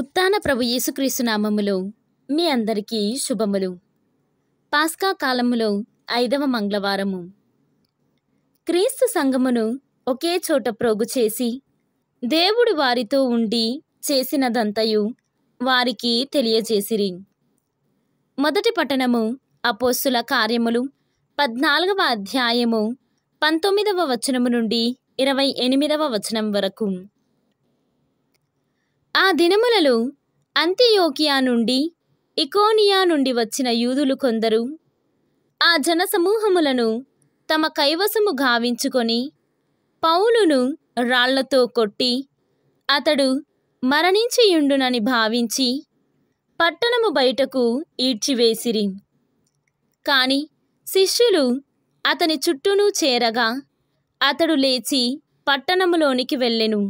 ఉత్తాన ప్రభు యేసుక్రీస్తు నామములో మీ అందరికీ శుభములు పాస్కా కాలములో ఐదవ మంగళవారము క్రీస్తు సంఘమును ఒకే చోట ప్రోగు చేసి దేవుడు వారితో ఉండి చేసినదంతయు వారికి తెలియజేసిరి మొదటి పట్టణము అపోస్సుల కార్యములు పద్నాలుగవ అధ్యాయము పంతొమ్మిదవ వచనము నుండి ఇరవై ఎనిమిదవ వచనం వరకు ఆ దినములలో అంతియోకియా నుండి ఇకోనియా నుండి వచ్చిన యూదులు కొందరు ఆ జనసమూహములను తమ కైవసము గావించుకొని పౌలును రాళ్లతో కొట్టి అతడు మరణించియుండునని భావించి పట్టణము బయటకు ఈడ్చివేసిరి కాని శిష్యులు అతని చుట్టూనూ చేరగా అతడు లేచి పట్టణములోనికి వెళ్ళెను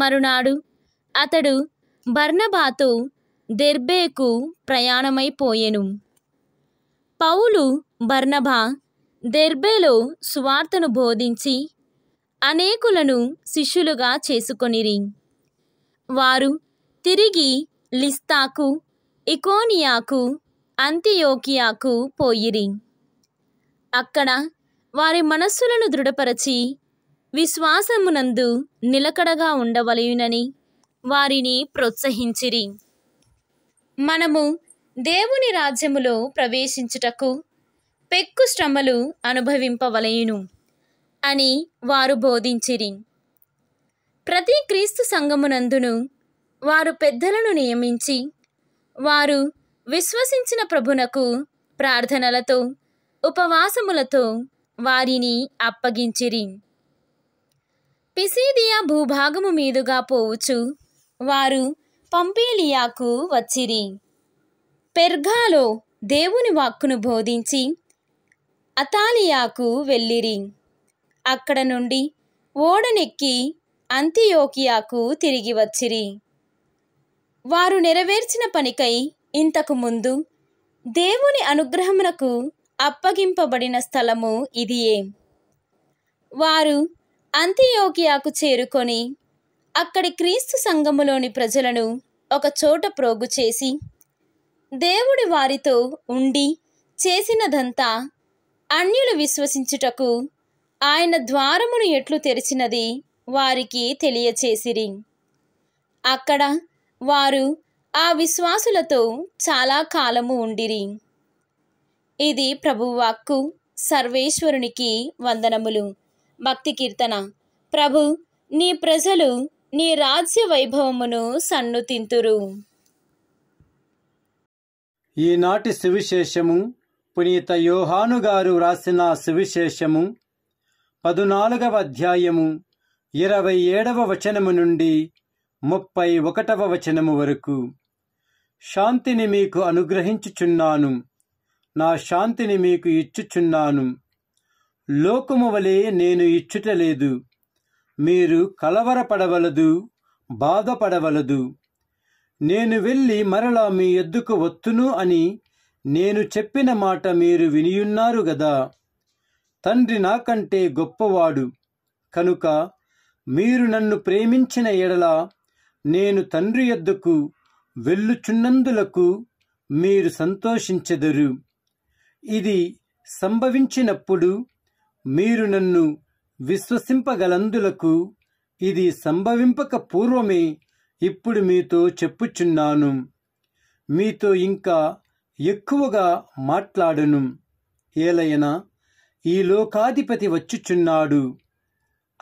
మరునాడు అతడు బర్నబాతో దెర్బేకు ప్రయాణమైపోయెను పౌలు బర్నబా దెర్బేలో సువార్తను బోధించి అనేకులను శిష్యులుగా చేసుకొనిరి వారు తిరిగి లిస్తాకు ఇకోనియాకు అంతియోకియాకు పోయిరి అక్కడ వారి మనస్సులను దృఢపరచి విశ్వాసమునందు నిలకడగా ఉండవలయునని వారిని ప్రోత్సహించిరి మనము దేవుని రాజ్యములో ప్రవేశించుటకు పెక్కు శ్రమలు అనుభవింపవలయును అని వారు బోధించిరి ప్రతి క్రీస్తు సంఘమునందును వారు పెద్దలను నియమించి వారు విశ్వసించిన ప్రభునకు ప్రార్థనలతో ఉపవాసములతో వారిని అప్పగించిరి పిసిదియా భూభాగము మీదుగా పోవచ్చు వారు పంపీలియాకు వచ్చిరి పెర్గాలో దేవుని వాక్కును బోధించి అతాలియాకు వెళ్ళిరి అక్కడ నుండి ఓడనెక్కి అంతియోకియాకు తిరిగి వచ్చిరి వారు నెరవేర్చిన పనికై ఇంతకు ముందు దేవుని అనుగ్రహమునకు అప్పగింపబడిన స్థలము ఇదియే వారు అంత్యోకియాకు చేరుకొని అక్కడి క్రీస్తు సంఘములోని ప్రజలను ఒక చోట ప్రోగు చేసి దేవుడి వారితో ఉండి చేసినదంతా అన్యులు విశ్వసించుటకు ఆయన ద్వారమును ఎట్లు తెరిచినది వారికి తెలియచేసిరి అక్కడ వారు ఆ విశ్వాసులతో చాలా కాలము ఉండిరి ఇది ప్రభువాక్కు సర్వేశ్వరునికి వందనములు భక్తి కీర్తన ప్రభు నీ ప్రజలు నీ రాజ్య వైభవమును సన్ను తింతురు ఈనాటి సువిశేషము పునీత యోహాను గారు వ్రాసిన సువిశేషము పదునాలుగవ అధ్యాయము ఇరవై ఏడవ వచనము నుండి ముప్పై ఒకటవ వచనము వరకు శాంతిని మీకు అనుగ్రహించుచున్నాను నా శాంతిని మీకు ఇచ్చుచున్నాను లోకము వలె నేను ఇచ్చుటలేదు మీరు కలవరపడవలదు బాధపడవలదు నేను వెళ్ళి మరలా మీ ఎద్దుకు వత్తును అని నేను చెప్పిన మాట మీరు వినియున్నారు గదా తండ్రి నాకంటే గొప్పవాడు కనుక మీరు నన్ను ప్రేమించిన ఎడల నేను తండ్రి ఎద్దుకు వెళ్ళుచున్నందులకు మీరు సంతోషించెదరు ఇది సంభవించినప్పుడు మీరు నన్ను విశ్వసింపగలందులకు ఇది సంభవింపక పూర్వమే ఇప్పుడు మీతో చెప్పుచున్నాను మీతో ఇంకా ఎక్కువగా మాట్లాడను ఏలయనా ఈ లోకాధిపతి వచ్చుచున్నాడు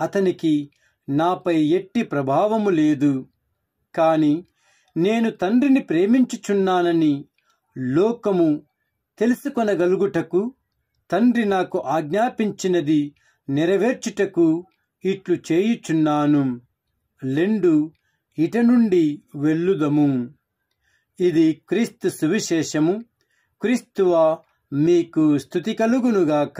అతనికి నాపై ఎట్టి ప్రభావము లేదు కాని నేను తండ్రిని ప్రేమించుచున్నానని లోకము తెలుసుకొనగలుగుటకు తండ్రి నాకు ఆజ్ఞాపించినది నెరవేర్చుటకు ఇట్లు చేయుచున్నాను లెండు ఇట నుండి వెళ్ళుదము ఇది క్రీస్తు సువిశేషము క్రీస్తువా మీకు స్థుతి కలుగునుగాక